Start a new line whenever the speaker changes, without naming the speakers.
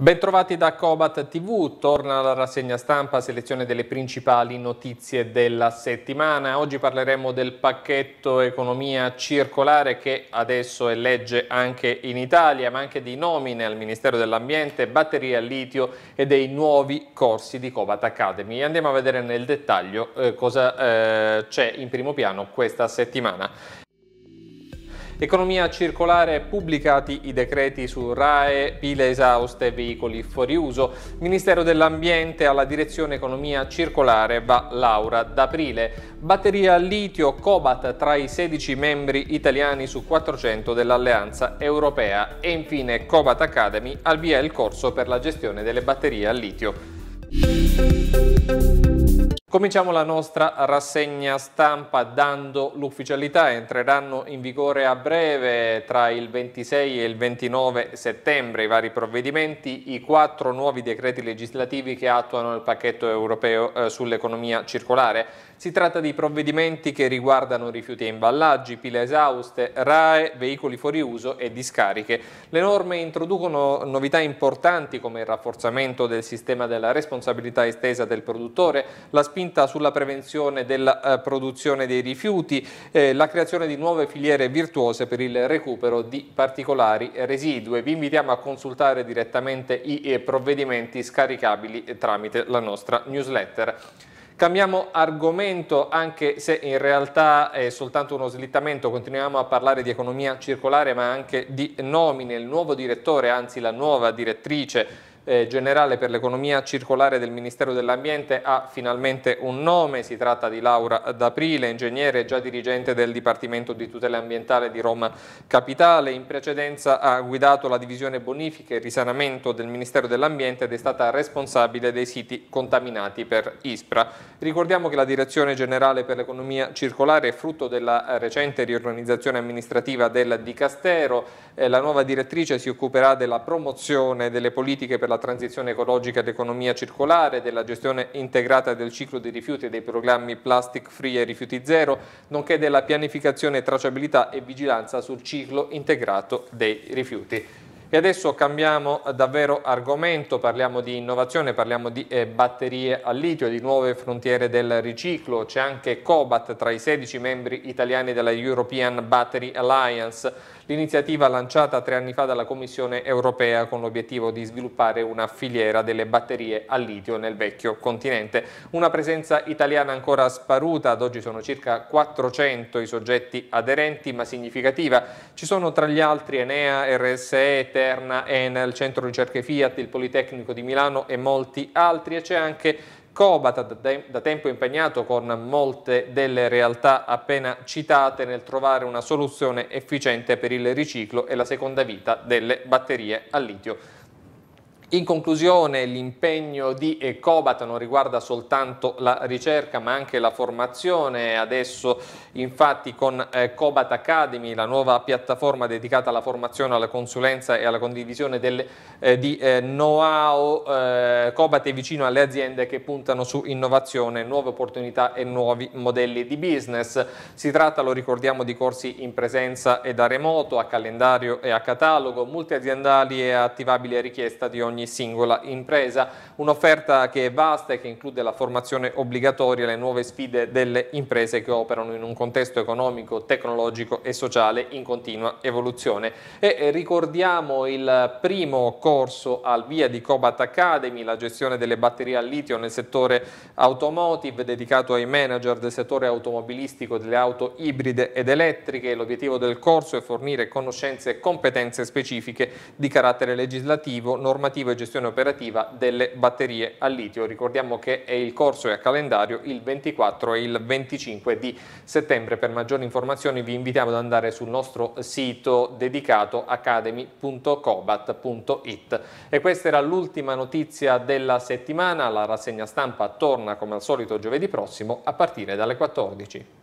Bentrovati da Cobat TV, torna alla rassegna stampa, selezione delle principali notizie della settimana. Oggi parleremo del pacchetto economia circolare che adesso è legge anche in Italia, ma anche di nomine al Ministero dell'Ambiente, batterie al litio e dei nuovi corsi di Cobat Academy. Andiamo a vedere nel dettaglio eh, cosa eh, c'è in primo piano questa settimana. Economia circolare pubblicati i decreti su RAE, pile esauste e veicoli fuori uso. Ministero dell'Ambiente alla direzione economia circolare va Laura D'Aprile. Batteria litio Cobat tra i 16 membri italiani su 400 dell'Alleanza Europea e infine Cobat Academy al via il corso per la gestione delle batterie a litio. Cominciamo la nostra rassegna stampa dando l'ufficialità, entreranno in vigore a breve tra il 26 e il 29 settembre i vari provvedimenti, i quattro nuovi decreti legislativi che attuano il pacchetto europeo eh, sull'economia circolare. Si tratta di provvedimenti che riguardano rifiuti e imballaggi, pile esauste, RAE, veicoli fuori uso e discariche. Le norme introducono novità importanti come il rafforzamento del sistema della responsabilità estesa del produttore, la spinta spinta sulla prevenzione della eh, produzione dei rifiuti, eh, la creazione di nuove filiere virtuose per il recupero di particolari residui. Vi invitiamo a consultare direttamente i eh, provvedimenti scaricabili eh, tramite la nostra newsletter. Cambiamo argomento, anche se in realtà è soltanto uno slittamento, continuiamo a parlare di economia circolare ma anche di nomine, il nuovo direttore, anzi la nuova direttrice eh, generale per l'economia circolare del Ministero dell'Ambiente ha finalmente un nome, si tratta di Laura D'Aprile, ingegnere già dirigente del Dipartimento di Tutela Ambientale di Roma Capitale, in precedenza ha guidato la divisione bonifiche e risanamento del Ministero dell'Ambiente ed è stata responsabile dei siti contaminati per ISPRA. Ricordiamo che la Direzione Generale per l'Economia Circolare è frutto della recente riorganizzazione amministrativa del Dicastero, eh, la nuova direttrice si occuperà della promozione delle politiche per la della transizione ecologica ed economia circolare, della gestione integrata del ciclo dei rifiuti e dei programmi Plastic Free e Rifiuti Zero, nonché della pianificazione, tracciabilità e vigilanza sul ciclo integrato dei rifiuti. E adesso cambiamo davvero argomento, parliamo di innovazione, parliamo di eh, batterie al litio, di nuove frontiere del riciclo, c'è anche Cobat tra i 16 membri italiani della European Battery Alliance, l'iniziativa lanciata tre anni fa dalla Commissione europea con l'obiettivo di sviluppare una filiera delle batterie al litio nel vecchio continente. Una presenza italiana ancora sparuta, ad oggi sono circa 400 i soggetti aderenti, ma significativa. Ci sono tra gli altri Enea, RSE, Eterna, Enel, Centro Ricerche Fiat, il Politecnico di Milano e molti altri e c'è anche Cobat da tempo impegnato con molte delle realtà appena citate nel trovare una soluzione efficiente per il riciclo e la seconda vita delle batterie a litio. In conclusione l'impegno di Ecobata non riguarda soltanto la ricerca ma anche la formazione, adesso infatti con eh, Cobat Academy la nuova piattaforma dedicata alla formazione, alla consulenza e alla condivisione del, eh, di eh, know-how, eh, Cobat è vicino alle aziende che puntano su innovazione, nuove opportunità e nuovi modelli di business. Si tratta, lo ricordiamo, di corsi in presenza e da remoto, a calendario e a catalogo, multiaziendali e attivabili a richiesta di ogni ogni singola impresa. Un'offerta che è vasta e che include la formazione obbligatoria e le nuove sfide delle imprese che operano in un contesto economico, tecnologico e sociale in continua evoluzione. E eh, ricordiamo il primo corso al via di Cobat Academy, la gestione delle batterie al litio nel settore automotive, dedicato ai manager del settore automobilistico delle auto ibride ed elettriche. L'obiettivo del corso è fornire conoscenze e competenze specifiche di carattere legislativo, normativo e gestione operativa delle batterie a litio. Ricordiamo che è il corso è a calendario il 24 e il 25 di settembre. Per maggiori informazioni vi invitiamo ad andare sul nostro sito dedicato academy.cobat.it. E questa era l'ultima notizia della settimana. La rassegna stampa torna come al solito giovedì prossimo a partire dalle 14.